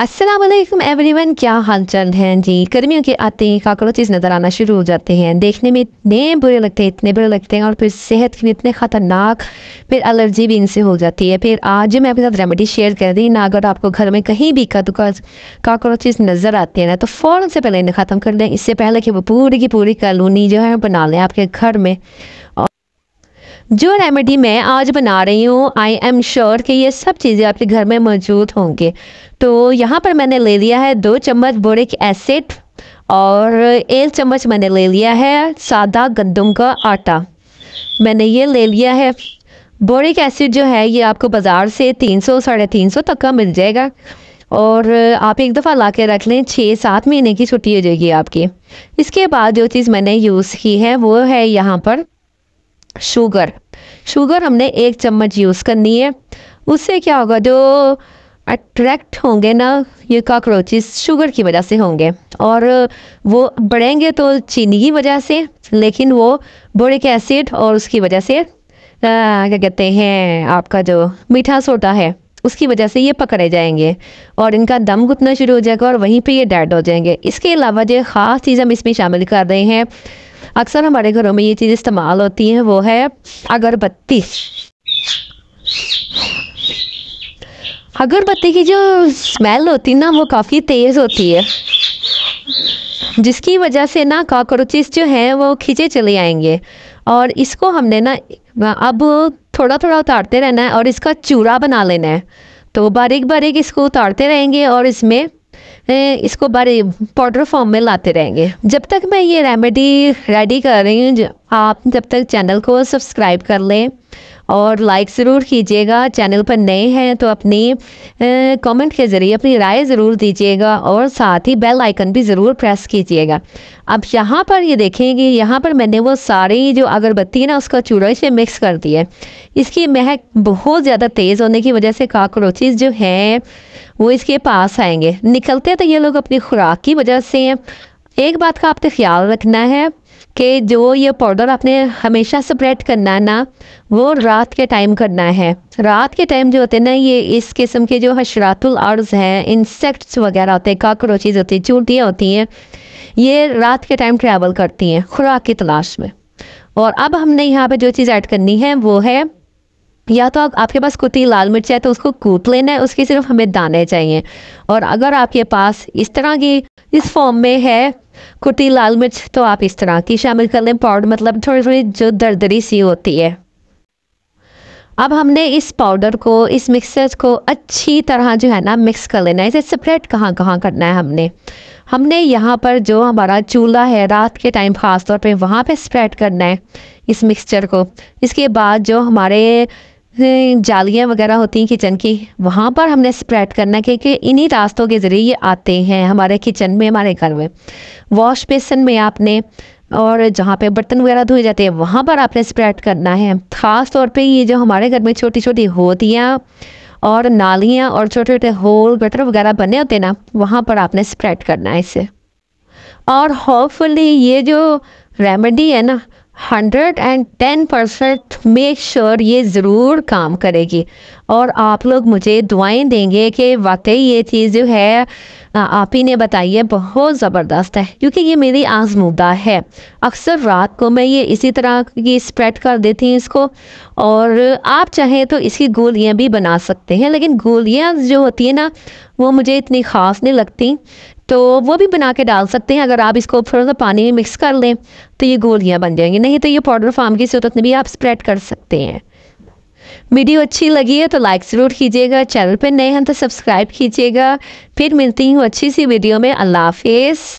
Aslam everyone क्या हाल चाल हैं जी गर्मियों के आते ही काकरोचेज नज़र आना शुरू हो जाते हैं देखने में इतने बुरे लगते हैं इतने बुरे लगते हैं और फिर सेहत के लिए इतने ख़तरनाक फिर एलर्जी भी इनसे हो जाती है फिर आज मैं आपके साथ रेमेडी शेयर कर रही ना अगर आपको घर में कहीं भी काकरोचेज नज़र आते हैं ना तो फ़ौरन से पहले इन्हें ख़त्म कर दें इससे पहले कि वो पूरी की पूरी कॉलोनी जो है बना लें आपके घर में जो रेमेडी मैं आज बना रही हूँ आई एम श्योर कि ये सब चीज़ें आपके घर में मौजूद होंगे तो यहाँ पर मैंने ले लिया है दो चम्मच बोरिक एसिड और एक चम्मच मैंने ले लिया है सादा गंदम का आटा मैंने ये ले लिया है बोरिक एसिड जो है ये आपको बाज़ार से तीन सौ साढ़े तीन सौ तक का मिल जाएगा और आप एक दफ़ा ला के रख लें छः सात महीने की छुट्टी हो जाएगी आपकी इसके बाद जो चीज़ मैंने यूज़ की है वो है यहाँ पर शुगर शुगर हमने एक चम्मच यूज़ करनी है उससे क्या होगा जो अट्रैक्ट होंगे ना ये कॉकरोचेस शुगर की वजह से होंगे और वो बढ़ेंगे तो चीनी की वजह से लेकिन वो बोरिक एसिड और उसकी वजह से क्या कहते हैं आपका जो मीठा सोटा है उसकी वजह से ये पकड़े जाएंगे और इनका दम घुटना शुरू हो जाएगा और वहीं पे ये डेड हो जाएंगे इसके अलावा जो ख़ास चीज़ हम इसमें शामिल कर रहे हैं अक्सर हमारे घरों में ये चीज़ इस्तेमाल होती हैं वो है अगरबत्ती अगरबत्ती की जो स्मेल होती है ना वो काफ़ी तेज़ होती है जिसकी वजह से ना काकरोचिस जो हैं वो खींचे चले आएंगे और इसको हमने ना अब थोड़ा थोड़ा उतारते रहना है और इसका चूरा बना लेना है तो बारीक बारीक इसको उतारते रहेंगे और इसमें इसको बारे पाउडर फॉर्म में लाते रहेंगे जब तक मैं ये रेमेडी रेडी कर रही हूँ आप जब तक चैनल को सब्सक्राइब कर लें और लाइक ज़रूर कीजिएगा चैनल पर नए हैं तो अपने कमेंट के ज़रिए अपनी राय ज़रूर दीजिएगा और साथ ही बेल आइकन भी ज़रूर प्रेस कीजिएगा अब यहाँ पर ये देखेंगे यहाँ पर मैंने वो सारी जो अगरबत्ती है ना उसका चूड़ा इसे मिक्स कर दिया इसकी महक बहुत ज़्यादा तेज़ होने की वजह से काकरोचेज जो हैं वो इसके पास आएंगे निकलते तो ये लोग अपनी खुराक की वजह से हैं एक बात का आपने ख्याल रखना है कि जो ये पाउडर आपने हमेशा स्प्रेड करना ना वो रात के टाइम करना है रात के टाइम जो होते हैं ना ये इस किस्म के जो हशरातुल अर्ज हैं इंसेक्ट्स वगैरह होते हैं काक्रोचेज होती हैं चूटियाँ होती हैं ये रात के टाइम ट्रैवल करती हैं खुराक की तलाश में और अब हमने यहाँ पे जो चीज़ ऐड करनी है वो है या तो आप, आपके पास कुत्ती लाल मिर्च है तो उसको कूट लेना है उसके सिर्फ हमें दाने चाहिए और अगर आपके पास इस तरह की इस फॉर्म में है कुटी लाल मिर्च तो आप इस तरह की शामिल कर लें पाउडर मतलब थोड़ी थोड़ी जो दरदरी सी होती है अब हमने इस पाउडर को इस मिक्सचर को अच्छी तरह जो है ना मिक्स कर लेना है इसे सेपरेट कहाँ कहाँ करना है हमने हमने यहाँ पर जो हमारा चूल्हा है रात के टाइम ख़ास तौर पे वहाँ पे स्प्रेड करना है इस मिक्सचर को इसके बाद जो हमारे जालियाँ वगैरह होती हैं किचन की वहाँ पर हमने स्प्रेड करना है कि इन्हीं रास्तों के ज़रिए ये आते हैं हमारे किचन में हमारे घर में वॉश बेसन में आपने और जहाँ पे बर्तन वगैरह धोए जाते हैं वहाँ पर आपने स्प्रेड करना है ख़ास तौर पे ये जो हमारे घर में छोटी छोटी होतियाँ और नालियाँ और छोटे छोटे होल गटर वगैरह बने होते हैं ना वहाँ पर आपने स्प्रेड करना है इसे और होपफुली ये जो रेमेडी है ना hundred and ten percent make sure ये ज़रूर काम करेगी और आप लोग मुझे दुआएं देंगे कि वाकई ये चीज़ जो है आप ही ने बताई है बहुत ज़बरदस्त है क्योंकि ये मेरी आजमूदा है अक्सर रात को मैं ये इसी तरह की स्प्रेड कर देती हूँ इसको और आप चाहें तो इसकी गोलियाँ भी बना सकते हैं लेकिन गोलियाँ जो होती हैं ना वो मुझे इतनी ख़ास नहीं लगती तो वो भी बना के डाल सकते हैं अगर आप इसको थोड़ा सा पानी में मिक्स कर लें तो ये गोलियाँ बन जाएंगी नहीं तो ये पाउडर फार्म की सूरत में भी आप स्प्रेड कर सकते हैं वीडियो अच्छी लगी है तो लाइक ज़रूर कीजिएगा चैनल पर नए हैं तो सब्सक्राइब कीजिएगा फिर मिलती हूँ अच्छी सी वीडियो में अल्लाह हाफिज़